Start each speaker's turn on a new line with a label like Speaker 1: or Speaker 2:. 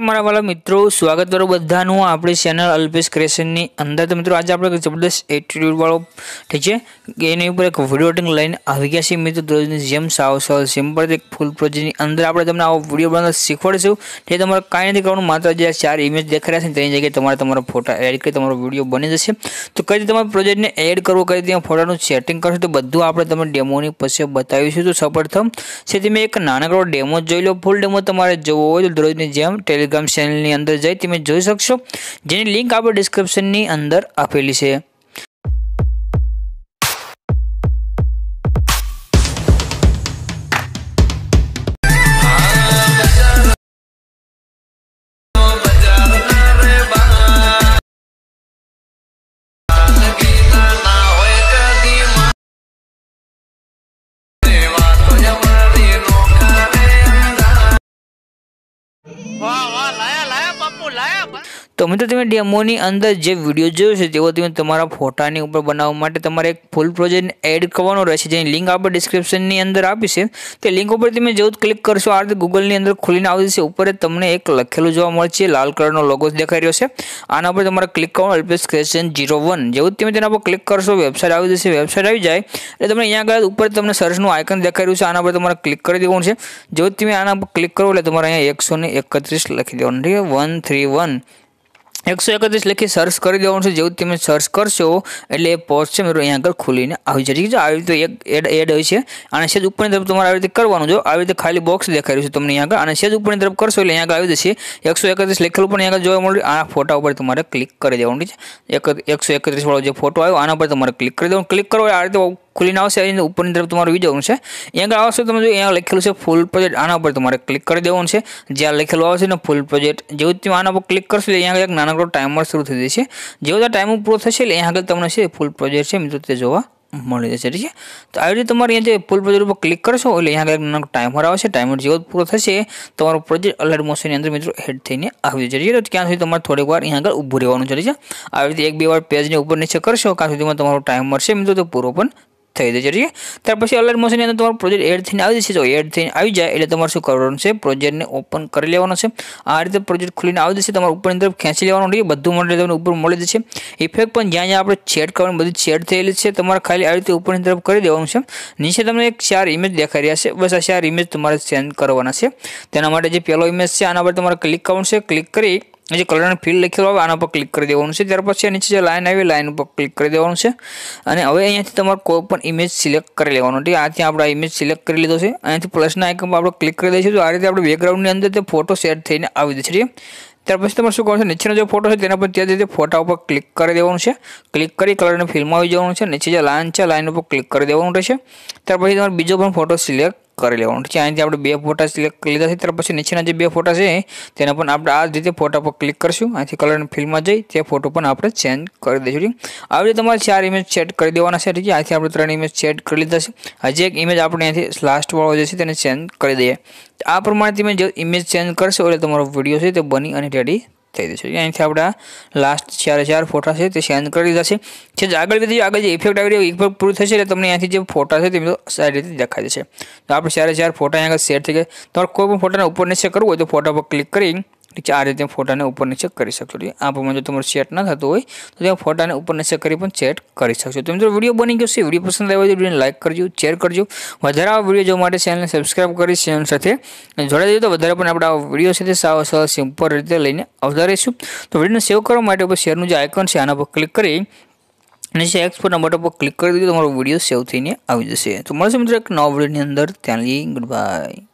Speaker 1: મારા વાલા મિત્રો સ્વાગત કરો બધાનું આપણી ચેનલ અલ્પેશ ક્રેશનની અંદર તો મિત્રો આજે આપણે જબરદસ્ત એટીટ્યૂડવાળો ઠીક છે કે એની ઉપર એક વિડીયો ટિંગ લઈને આવી ગયા છીએ મિત્રો દરરોજની જેમ સાવ સાવ સિમ્પલ એક ફૂલ પ્રોજેક્ટની અંદર આપણે તમને આવો વિડીયો બનાવતા શીખવાડીશું તે તમારે કાંઈ નથી કરવાનું માત્ર જે ચાર ઇમેજ દેખાઈ રહ્યા છે તેની જગ્યાએ તમારે તમારો ફોટા એડ કરી તમારો વિડીયો બની જશે તો કઈ રીતે તમારા પ્રોજેક્ટને એડ કરવો કઈ રીતે ફોટાનું સેટિંગ કરશો તો બધું આપણે તમે ડેમોની પછી બતાવીશું તો સફળથમ છે તમે એક નાનકડો ડેમો જોઈ લો ફૂલ ડેમો તમારે જોવો હોય તો દરરોજની જેમ ટેલી ટેલિગ્રામ ચેનલની અંદર જઈ તમે જોઈ શકશો જેની લિંક આપણે ડિસ્ક્રિપ્શનની અંદર આપેલી છે 来呀来呀，不不，来呀不。તો મિત્રો તમે ડેમોની અંદર જે વિડીયો જોયો છે તેવો તમે તમારા ફોટાની ઉપર બનાવવા માટે તમારે એક ફૂલ પ્રોજેક્ટ એડ કરવાનો રહેશે જેની લિંક આપણે ડિસ્ક્રિપ્શનની અંદર આપી છે તે લિંક ઉપર તમે જેવું ક્લિક કરશો આ રીતે ગૂગલની અંદર ખોલીને આવી જશે ઉપર તમને એક લખેલું જોવા મળશે લાલ કલરનો લોગો દેખાઈ રહ્યો છે આના પર તમારે ક્લિક કરવાનું અલ્પેશ ક્રેશન જીરો વન જેવું તમે તેના પર ક્લિક કરશો વેબસાઇટ આવી જશે વેબસાઇટ આવી જાય એટલે તમને અહીંયા આગળ ઉપર તમને સર્ચનું આઇકન દેખાઈ રહ્યું છે આના પર તમારે ક્લિક કરી દેવાનું છે જેવું તમે આના પર ક્લિક કરો એટલે તમારે અહીંયા એકસો એકત્રીસ લખી દેવાનું ઠીક છે વન થ્રી વન એકસો એકત્રીસ લખી સર્ચ કરી દેવાનું છે જેવું તમે સર્ચ કરશો એટલે એ પોસ્ટ છે મિત્રો અહીંયા આગળ ખુલીને આવી જશે જો આવી રીતે એક એડ એડ હોય છે અને સેજ ઉપરની તરફ તમારે આવી રીતે કરવાનું જો આવી રીતે ખાલી બોક્સ દેખાઈ રહ્યું છે તમને અહીંયા આગળ અને સેજ ઉપરની તરફ કરશો એટલે અહીંયા આગળ આવી જશે એકસો એકત્રીસ લખેલું પણ અહીંયા આગળ જોવા મળ્યું આ ફોટા ઉપર તમારે ક્લિક કરી દેવાનું છે એક એકસો એકત્રીસ વાળો જે ફોટો આવ્યો આના પર તમારે ક્લિક કરી દેવાનું ક્લિક કરો આ રીતે ખુલીને આવશે એની ઉપરની તરફ તમારું વિડીયો છે અહીંયા આગળ આવશે તમે જો અહીંયા લખેલું છે ફૂલ પ્રોજેક્ટ આના ઉપર તમારે ક્લિક કરી દેવાનું છે જ્યાં લખેલું આવશે ને ફૂલ પ્રોજેક્ટ જેવું તમે આના પર ક્લિક કરશો અહીંયા આગળ એક નાનકડો ટાઈમર શરૂ થઈ જશે જેવો ત્યાં ટાઈમ પૂરો થશે એટલે અહીંયા આગળ તમને છે ફૂલ પ્રોજેક્ટ છે મિત્રો તે જોવા મળી જશે ઠીક છે તો આવી રીતે તમારે અહીંયા જે ફૂલ પ્રોજેક્ટ ઉપર ક્લિક કરશો એટલે અહીંયા આગળ એક નાનકડો ટાઈમર આવશે ટાઈમર જેવો પૂરો થશે તમારો પ્રોજેક્ટ અલર્ટ મોશનની અંદર મિત્રો હેડ થઈને આવી જશે ઠીક છે તો ત્યાં સુધી તમારે થોડીક વાર અહીંયા આગળ ઊભું રહેવાનું છે છે આવી રીતે એક બે વાર પેજને ઉપર નીચે કરશો ત્યાં સુધીમાં તમારો ટાઈમ છે મિત્રો તો પૂરો પણ થઈ જશે ઠીક ત્યાર પછી અલર્ટ મોશનની અંદર તમારું પ્રોજેક્ટ એડ થઈને આવી જશે જો એડ થઈને આવી જાય એટલે તમારે શું કરવાનું છે પ્રોજેક્ટને ઓપન કરી લેવાનો છે આ રીતે પ્રોજેક્ટ ખુલીને આવી જશે તમારે ઉપરની અંદર ખેંચી લેવાનું ઠીક બધું મળી તમને ઉપર મળી જશે ઇફેક્ટ પણ જ્યાં જ્યાં આપણે છેડ કરવાની બધું છેડ થયેલી છે તમારે ખાલી આવી રીતે ઉપરની તરફ કરી દેવાનું છે નીચે તમને એક ચાર ઇમેજ દેખાઈ રહ્યા છે બસ આ ચાર ઇમેજ તમારે સેન્ડ કરવાના છે તેના માટે જે પહેલો ઇમેજ છે આના પર તમારે ક્લિક કરવાનું છે ક્લિક કરી જે કલરનું ફિલ્ડ લખેલું આવે આના પર ક્લિક કરી દેવાનું છે ત્યાર પછી નીચે જે લાઇન આવી લાઇન ઉપર ક્લિક કરી દેવાનું છે અને હવે અહીંયાથી તમારે કોઈ પણ ઇમેજ સિલેક્ટ કરી લેવાનું છે આથી આપણે ઇમેજ સિલેક્ટ કરી લીધો છે અહીંયાથી પ્લસના આઇકન પર આપણે ક્લિક કરી દઈશું તો આ રીતે આપણે બેકગ્રાઉન્ડની અંદર તે ફોટો સેટ થઈને આવી જશે છે ત્યાર પછી તમારે શું કરવાનું છે નીચેનો જે ફોટો છે તેના પર ત્યાં જઈને ફોટા ઉપર ક્લિક કરી દેવાનું છે ક્લિક કરી કલરને ફિલ્મ આવી જવાનું છે નીચે જે લાઇન છે લાઇન ઉપર ક્લિક કરી દેવાનું રહેશે ત્યાર પછી તમારે બીજો પણ ફોટો સિલેક્ટ કરી લેવાનું છે અહીંથી આપણે બે ફોટા સિલેક્ટ લીધા છે ત્યાર પછી નીચેના જે બે ફોટા છે તેના પણ આપણે આ રીતે ફોટા પર ક્લિક કરીશું અહીંથી કલરની ફિલ્મમાં જઈ તે ફોટો પણ આપણે ચેન્જ કરી દઈશું આવી રીતે તમારે ચાર ઇમેજ સેટ કરી દેવાના છે ઠીક છે અહીંથી આપણે ત્રણ ઇમેજ સેટ કરી લીધા છે હજી એક ઇમેજ આપણે અહીંથી લાસ્ટવાળો જે છે તેને ચેન્જ કરી દઈએ આ પ્રમાણે તમે જે ઇમેજ ચેન્જ કરશો એટલે તમારો વિડીયો છે તે બની અને રેડી થઈ જશે અહીંથી આપણા લાસ્ટ ચાર ચાર ફોટા છે તે શાંત કરી દીધા છે જે આગળ વધી આગળ જે ઇફેક્ટ આવી રહ્યો ઇફેક્ટ પૂરું થશે એટલે તમને અહીંયાથી જે ફોટા છે તે સારી રીતે દેખાઈ જશે તો આપણે ચારે ચાર ફોટા અહીંયા આગળ શેર થઈ ગયા તમારે કોઈ પણ ફોટાના ઉપર નીચે કરવું હોય તો ફોટા પર ક્લિક કરી નીચે આ રીતે ફોટાને ઉપર નીચે કરી શકશો આ પ્રમાણે જો તમારું સેટ ન થતું હોય તો તમે ફોટાને ઉપર નીચે કરી પણ ચેટ કરી શકશો તમે મિત્રો વિડીયો બની ગયો છે વિડીયો પસંદ આવ્યો તો વિડીયોને લાઇક કરજો શેર કરજો વધારે આવા વિડીયો જોવા માટે ચેનલને સબસ્ક્રાઈબ કરી ચેનલ સાથે જોડાઈ જઈએ તો વધારે પણ આપણે આ વિડીયો સાથે સાવ સાવ સિમ્પલ રીતે લઈને આવતા રહીશું તો વિડીયોને સેવ કરવા માટે ઉપર શેરનું જે આઇકન છે આના પર ક્લિક કરી અને જે એક્સપોર્ટના બટન પર ક્લિક કરી દીધું તમારો વિડીયો સેવ થઈને આવી જશે તો મળશે મિત્રો એક નવા વિડીયોની અંદર ત્યાં લઈ ગુડ બાય